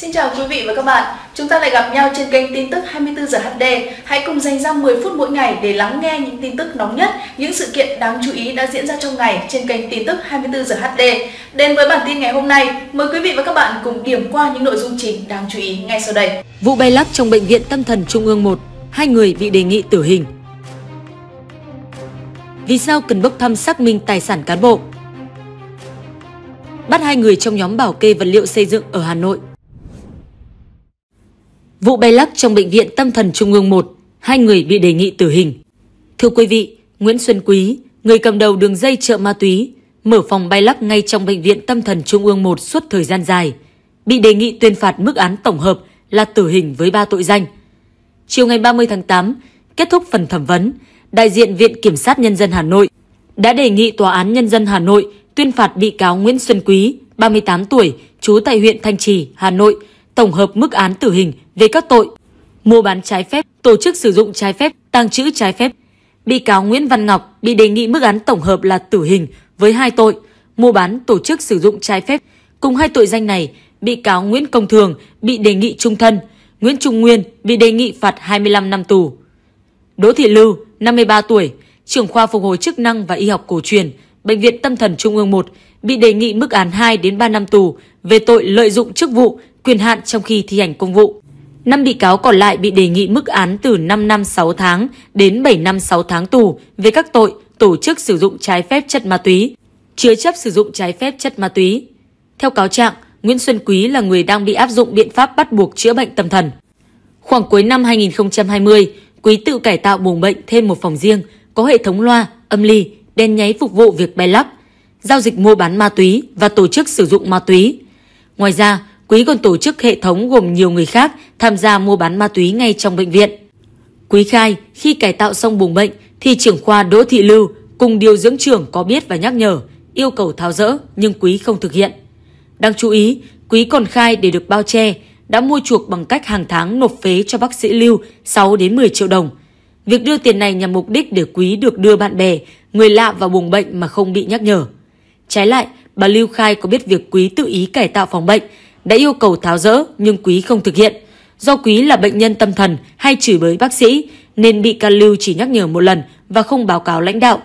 Xin chào quý vị và các bạn. Chúng ta lại gặp nhau trên kênh tin tức 24 giờ HD. Hãy cùng dành ra 10 phút mỗi ngày để lắng nghe những tin tức nóng nhất, những sự kiện đáng chú ý đã diễn ra trong ngày trên kênh tin tức 24 giờ HD. Đến với bản tin ngày hôm nay, mời quý vị và các bạn cùng điểm qua những nội dung chính đáng chú ý ngay sau đây. Vụ bay lắc trong bệnh viện Tâm thần Trung ương 1, hai người bị đề nghị tử hình. Vì sao cần bốc thăm xác minh tài sản cán bộ? Bắt hai người trong nhóm bảo kê vật liệu xây dựng ở Hà Nội Vụ bay lắc trong Bệnh viện Tâm thần Trung ương 1, hai người bị đề nghị tử hình. Thưa quý vị, Nguyễn Xuân Quý, người cầm đầu đường dây chợ ma túy, mở phòng bay lắc ngay trong Bệnh viện Tâm thần Trung ương 1 suốt thời gian dài, bị đề nghị tuyên phạt mức án tổng hợp là tử hình với ba tội danh. Chiều ngày 30 tháng 8, kết thúc phần thẩm vấn, đại diện Viện Kiểm sát Nhân dân Hà Nội đã đề nghị Tòa án Nhân dân Hà Nội tuyên phạt bị cáo Nguyễn Xuân Quý, 38 tuổi, trú tại huyện Thanh Trì, Hà Nội, tổng hợp mức án tử hình về các tội mua bán trái phép, tổ chức sử dụng trái phép, tăng trữ trái phép. Bị cáo Nguyễn Văn Ngọc bị đề nghị mức án tổng hợp là tử hình với hai tội mua bán, tổ chức sử dụng trái phép. Cùng hai tội danh này, bị cáo Nguyễn Công Thường bị đề nghị trung thân, Nguyễn Trung Nguyên bị đề nghị phạt 25 năm tù. Đỗ Thị Lưu, 53 tuổi, trưởng khoa phục hồi chức năng và y học cổ truyền, Bệnh viện Tâm thần Trung ương 1 bị đề nghị mức án 2 đến 3 năm tù về tội lợi dụng chức vụ quyền hạn trong khi thi hành công vụ. 5 bị cáo còn lại bị đề nghị mức án từ 5 năm 6 tháng đến 7 năm 6 tháng tù về các tội tổ chức sử dụng trái phép chất ma túy, chứa chấp sử dụng trái phép chất ma túy. Theo cáo trạng, Nguyễn Xuân Quý là người đang bị áp dụng biện pháp bắt buộc chữa bệnh tâm thần. Khoảng cuối năm 2020, Quý tự cải tạo buồng bệnh thêm một phòng riêng, có hệ thống loa, âm ly, đèn nháy phục vụ việc bay lắp, giao dịch mua bán ma túy và tổ chức sử dụng ma túy. Ngoài ra, Quý còn tổ chức hệ thống gồm nhiều người khác tham gia mua bán ma túy ngay trong bệnh viện. Quý khai, khi cải tạo xong buồng bệnh thì trưởng khoa Đỗ Thị Lưu cùng điều dưỡng trưởng có biết và nhắc nhở, yêu cầu tháo rỡ nhưng Quý không thực hiện. Đang chú ý, Quý còn khai để được bao che, đã mua chuộc bằng cách hàng tháng nộp phế cho bác sĩ Lưu 6 đến 10 triệu đồng. Việc đưa tiền này nhằm mục đích để Quý được đưa bạn bè, người lạ vào buồng bệnh mà không bị nhắc nhở. Trái lại, bà Lưu khai có biết việc Quý tự ý cải tạo phòng bệnh đã yêu cầu tháo rỡ nhưng Quý không thực hiện. Do Quý là bệnh nhân tâm thần hay chửi bới bác sĩ nên bị can Lưu chỉ nhắc nhở một lần và không báo cáo lãnh đạo.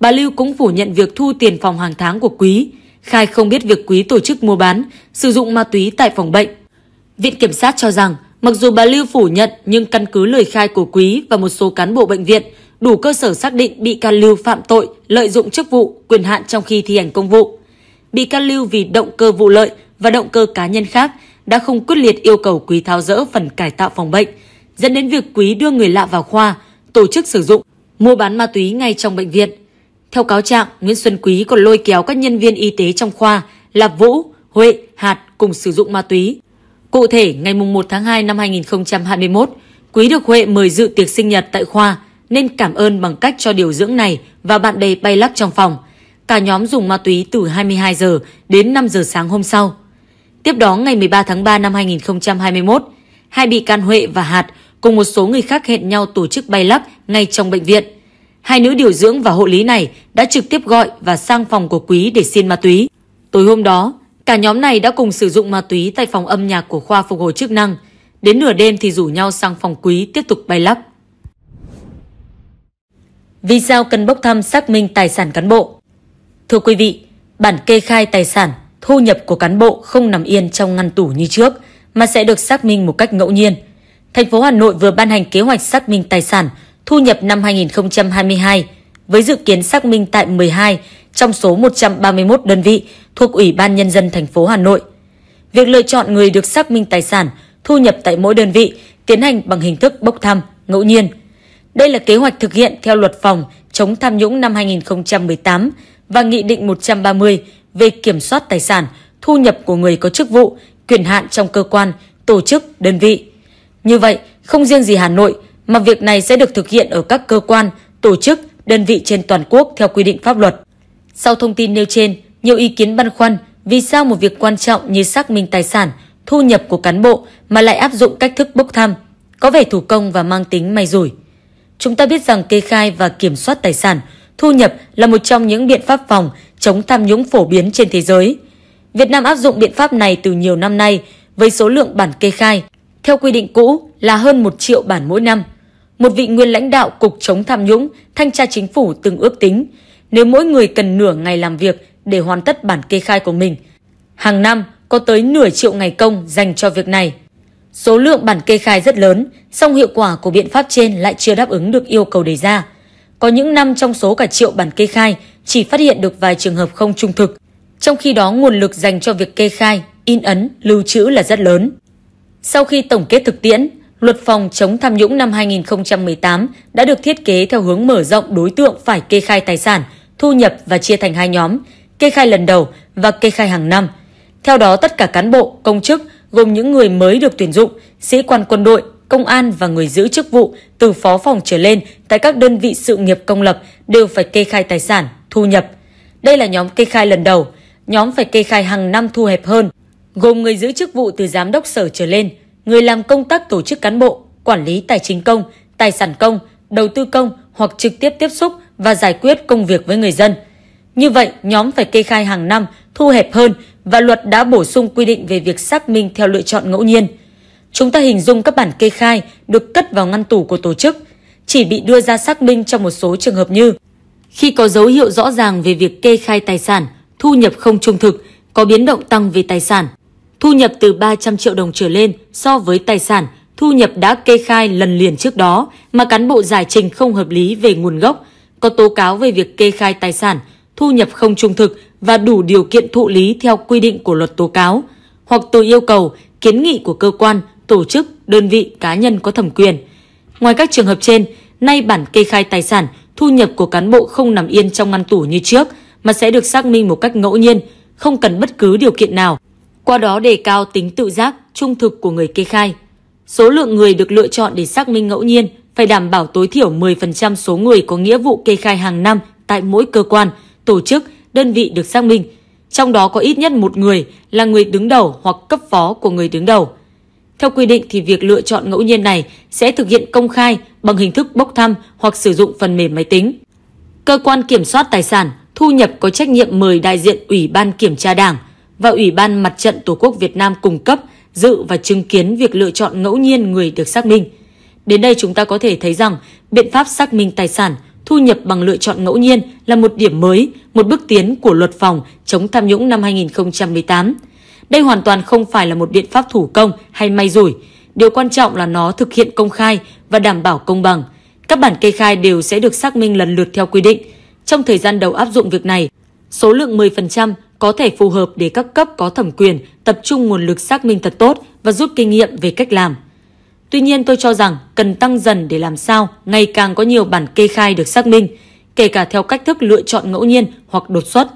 Bà Lưu cũng phủ nhận việc thu tiền phòng hàng tháng của Quý, khai không biết việc Quý tổ chức mua bán, sử dụng ma túy tại phòng bệnh. Viện Kiểm sát cho rằng Mặc dù bà Lưu phủ nhận nhưng căn cứ lời khai của Quý và một số cán bộ bệnh viện đủ cơ sở xác định bị can Lưu phạm tội lợi dụng chức vụ, quyền hạn trong khi thi hành công vụ. Bị can Lưu vì động cơ vụ lợi và động cơ cá nhân khác đã không quyết liệt yêu cầu Quý tháo rỡ phần cải tạo phòng bệnh, dẫn đến việc Quý đưa người lạ vào khoa, tổ chức sử dụng, mua bán ma túy ngay trong bệnh viện. Theo cáo trạng, Nguyễn Xuân Quý còn lôi kéo các nhân viên y tế trong khoa là Vũ, Huệ, Hạt cùng sử dụng ma túy. Cụ thể, ngày 1 tháng 2 năm 2021, Quý được Huệ mời dự tiệc sinh nhật tại khoa nên cảm ơn bằng cách cho điều dưỡng này và bạn bè bay lắc trong phòng. Cả nhóm dùng ma túy từ 22 giờ đến 5 giờ sáng hôm sau. Tiếp đó ngày 13 tháng 3 năm 2021, hai bị can Huệ và Hạt cùng một số người khác hẹn nhau tổ chức bay lắc ngay trong bệnh viện. Hai nữ điều dưỡng và hộ lý này đã trực tiếp gọi và sang phòng của Quý để xin ma túy. Tối hôm đó, cả nhóm này đã cùng sử dụng ma túy tại phòng âm nhạc của khoa phục hồi chức năng. Đến nửa đêm thì rủ nhau sang phòng Quý tiếp tục bay lắc. Vì sao cần bốc thăm xác minh tài sản cán bộ? Thưa quý vị, bản kê khai tài sản thu nhập của cán bộ không nằm yên trong ngăn tủ như trước mà sẽ được xác minh một cách ngẫu nhiên. Thành phố Hà Nội vừa ban hành kế hoạch xác minh tài sản thu nhập năm 2022 với dự kiến xác minh tại 12 trong số 131 đơn vị thuộc Ủy ban nhân dân thành phố Hà Nội. Việc lựa chọn người được xác minh tài sản thu nhập tại mỗi đơn vị tiến hành bằng hình thức bốc thăm ngẫu nhiên. Đây là kế hoạch thực hiện theo luật phòng chống tham nhũng năm 2018 và Nghị định 130 về kiểm soát tài sản, thu nhập của người có chức vụ, quyền hạn trong cơ quan, tổ chức, đơn vị. Như vậy, không riêng gì Hà Nội mà việc này sẽ được thực hiện ở các cơ quan, tổ chức, đơn vị trên toàn quốc theo quy định pháp luật. Sau thông tin nêu trên, nhiều ý kiến băn khoăn vì sao một việc quan trọng như xác minh tài sản, thu nhập của cán bộ mà lại áp dụng cách thức bốc thăm, có vẻ thủ công và mang tính may rủi. Chúng ta biết rằng kê khai và kiểm soát tài sản, thu nhập là một trong những biện pháp phòng chống tham nhũng phổ biến trên thế giới. Việt Nam áp dụng biện pháp này từ nhiều năm nay với số lượng bản kê khai, theo quy định cũ là hơn 1 triệu bản mỗi năm. Một vị nguyên lãnh đạo Cục chống tham nhũng, thanh tra chính phủ từng ước tính, nếu mỗi người cần nửa ngày làm việc để hoàn tất bản kê khai của mình, hàng năm có tới nửa triệu ngày công dành cho việc này. Số lượng bản kê khai rất lớn, song hiệu quả của biện pháp trên lại chưa đáp ứng được yêu cầu đề ra. Có những năm trong số cả triệu bản kê khai chỉ phát hiện được vài trường hợp không trung thực, trong khi đó nguồn lực dành cho việc kê khai, in ấn, lưu trữ là rất lớn. Sau khi tổng kết thực tiễn, luật phòng chống tham nhũng năm 2018 đã được thiết kế theo hướng mở rộng đối tượng phải kê khai tài sản, thu nhập và chia thành hai nhóm, kê khai lần đầu và kê khai hàng năm. Theo đó, tất cả cán bộ, công chức gồm những người mới được tuyển dụng, sĩ quan quân đội, công an và người giữ chức vụ từ phó phòng trở lên tại các đơn vị sự nghiệp công lập đều phải kê khai tài sản, thu nhập. Đây là nhóm kê khai lần đầu. Nhóm phải kê khai hàng năm thu hẹp hơn, gồm người giữ chức vụ từ giám đốc sở trở lên, người làm công tác tổ chức cán bộ, quản lý tài chính công, tài sản công, đầu tư công hoặc trực tiếp tiếp xúc và giải quyết công việc với người dân. Như vậy, nhóm phải kê khai hàng năm thu hẹp hơn và luật đã bổ sung quy định về việc xác minh theo lựa chọn ngẫu nhiên – Chúng ta hình dung các bản kê khai được cất vào ngăn tủ của tổ chức, chỉ bị đưa ra xác minh trong một số trường hợp như khi có dấu hiệu rõ ràng về việc kê khai tài sản, thu nhập không trung thực, có biến động tăng về tài sản, thu nhập từ 300 triệu đồng trở lên so với tài sản thu nhập đã kê khai lần liền trước đó mà cán bộ giải trình không hợp lý về nguồn gốc, có tố cáo về việc kê khai tài sản, thu nhập không trung thực và đủ điều kiện thụ lý theo quy định của luật tố cáo, hoặc từ yêu cầu, kiến nghị của cơ quan, tổ chức, đơn vị, cá nhân có thẩm quyền. Ngoài các trường hợp trên, nay bản kê khai tài sản, thu nhập của cán bộ không nằm yên trong ngăn tủ như trước mà sẽ được xác minh một cách ngẫu nhiên, không cần bất cứ điều kiện nào. Qua đó đề cao tính tự giác, trung thực của người kê khai. Số lượng người được lựa chọn để xác minh ngẫu nhiên phải đảm bảo tối thiểu 10% số người có nghĩa vụ kê khai hàng năm tại mỗi cơ quan, tổ chức, đơn vị được xác minh. Trong đó có ít nhất một người là người đứng đầu hoặc cấp phó của người đứng đầu. Theo quy định thì việc lựa chọn ngẫu nhiên này sẽ thực hiện công khai bằng hình thức bốc thăm hoặc sử dụng phần mềm máy tính. Cơ quan kiểm soát tài sản thu nhập có trách nhiệm mời đại diện Ủy ban Kiểm tra Đảng và Ủy ban Mặt trận Tổ quốc Việt Nam cung cấp dự và chứng kiến việc lựa chọn ngẫu nhiên người được xác minh. Đến đây chúng ta có thể thấy rằng biện pháp xác minh tài sản thu nhập bằng lựa chọn ngẫu nhiên là một điểm mới, một bước tiến của luật phòng chống tham nhũng năm 2018. Đây hoàn toàn không phải là một biện pháp thủ công hay may rủi. Điều quan trọng là nó thực hiện công khai và đảm bảo công bằng. Các bản kê khai đều sẽ được xác minh lần lượt theo quy định. Trong thời gian đầu áp dụng việc này, số lượng 10% có thể phù hợp để các cấp có thẩm quyền tập trung nguồn lực xác minh thật tốt và rút kinh nghiệm về cách làm. Tuy nhiên tôi cho rằng cần tăng dần để làm sao ngày càng có nhiều bản kê khai được xác minh, kể cả theo cách thức lựa chọn ngẫu nhiên hoặc đột xuất.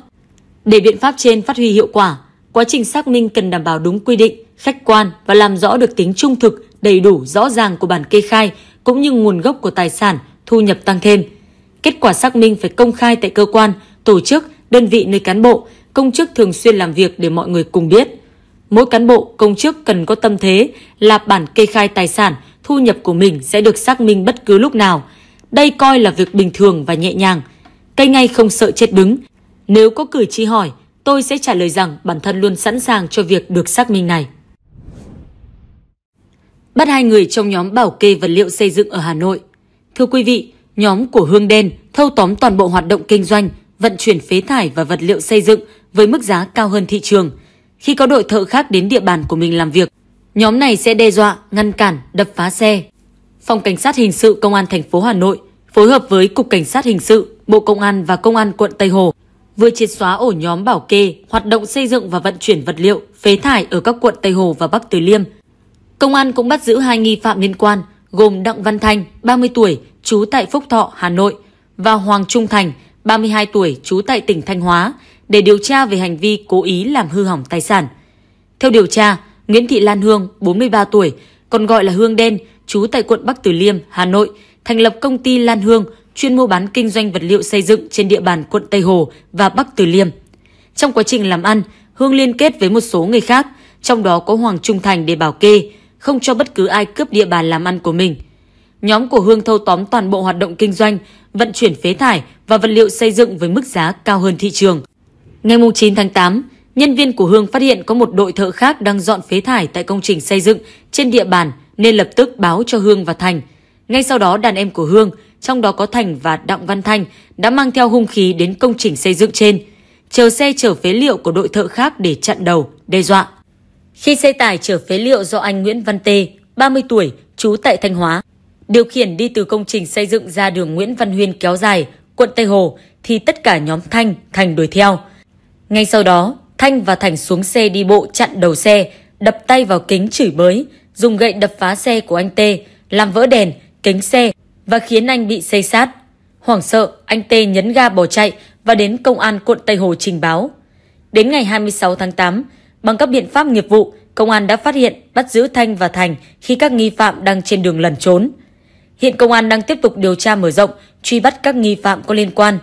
Để biện pháp trên phát huy hiệu quả, Quá trình xác minh cần đảm bảo đúng quy định, khách quan và làm rõ được tính trung thực, đầy đủ rõ ràng của bản kê khai cũng như nguồn gốc của tài sản, thu nhập tăng thêm. Kết quả xác minh phải công khai tại cơ quan, tổ chức, đơn vị nơi cán bộ, công chức thường xuyên làm việc để mọi người cùng biết. Mỗi cán bộ, công chức cần có tâm thế là bản kê khai tài sản, thu nhập của mình sẽ được xác minh bất cứ lúc nào. Đây coi là việc bình thường và nhẹ nhàng. Cây ngay không sợ chết đứng. Nếu có cử tri hỏi, tôi sẽ trả lời rằng bản thân luôn sẵn sàng cho việc được xác minh này. Bắt hai người trong nhóm bảo kê vật liệu xây dựng ở Hà Nội. Thưa quý vị, nhóm của Hương Đen thâu tóm toàn bộ hoạt động kinh doanh, vận chuyển phế thải và vật liệu xây dựng với mức giá cao hơn thị trường. Khi có đội thợ khác đến địa bàn của mình làm việc, nhóm này sẽ đe dọa, ngăn cản, đập phá xe. Phòng Cảnh sát Hình sự Công an thành phố Hà Nội phối hợp với Cục Cảnh sát Hình sự, Bộ Công an và Công an quận Tây Hồ vừa triệt xóa ổ nhóm bảo kê hoạt động xây dựng và vận chuyển vật liệu, phế thải ở các quận Tây Hồ và Bắc Từ Liêm. Công an cũng bắt giữ hai nghi phạm liên quan gồm Đặng Văn Thanh, 30 tuổi, trú tại Phúc Thọ, Hà Nội và Hoàng Trung Thành, 32 tuổi, trú tại tỉnh Thanh Hóa để điều tra về hành vi cố ý làm hư hỏng tài sản. Theo điều tra, Nguyễn Thị Lan Hương, 43 tuổi, còn gọi là Hương Đen, trú tại quận Bắc Từ Liêm, Hà Nội, thành lập công ty Lan Hương chuyên mua bán kinh doanh vật liệu xây dựng trên địa bàn quận Tây Hồ và Bắc Từ Liêm. Trong quá trình làm ăn, Hương liên kết với một số người khác, trong đó có Hoàng Trung Thành để bảo kê, không cho bất cứ ai cướp địa bàn làm ăn của mình. Nhóm của Hương thâu tóm toàn bộ hoạt động kinh doanh, vận chuyển phế thải và vật liệu xây dựng với mức giá cao hơn thị trường. Ngày 9 tháng 8, nhân viên của Hương phát hiện có một đội thợ khác đang dọn phế thải tại công trình xây dựng trên địa bàn nên lập tức báo cho Hương và Thành. Ngay sau đó đàn em của Hương – trong đó có Thành và Đặng Văn Thanh đã mang theo hung khí đến công trình xây dựng trên, chờ xe chở phế liệu của đội thợ khác để chặn đầu, đe dọa. Khi xe tải chở phế liệu do anh Nguyễn Văn Tê, 30 tuổi, trú tại Thanh Hóa, điều khiển đi từ công trình xây dựng ra đường Nguyễn Văn Huyên kéo dài, quận Tây Hồ, thì tất cả nhóm Thanh, Thành đuổi theo. Ngay sau đó, Thanh và Thành xuống xe đi bộ chặn đầu xe, đập tay vào kính chửi bới, dùng gậy đập phá xe của anh Tê, làm vỡ đèn, kính xe và khiến anh bị xây sát. Hoảng sợ, anh Tê nhấn ga bỏ chạy và đến công an quận Tây Hồ trình báo. Đến ngày 26 tháng 8, bằng các biện pháp nghiệp vụ, công an đã phát hiện bắt giữ Thanh và Thành khi các nghi phạm đang trên đường lẩn trốn. Hiện công an đang tiếp tục điều tra mở rộng, truy bắt các nghi phạm có liên quan.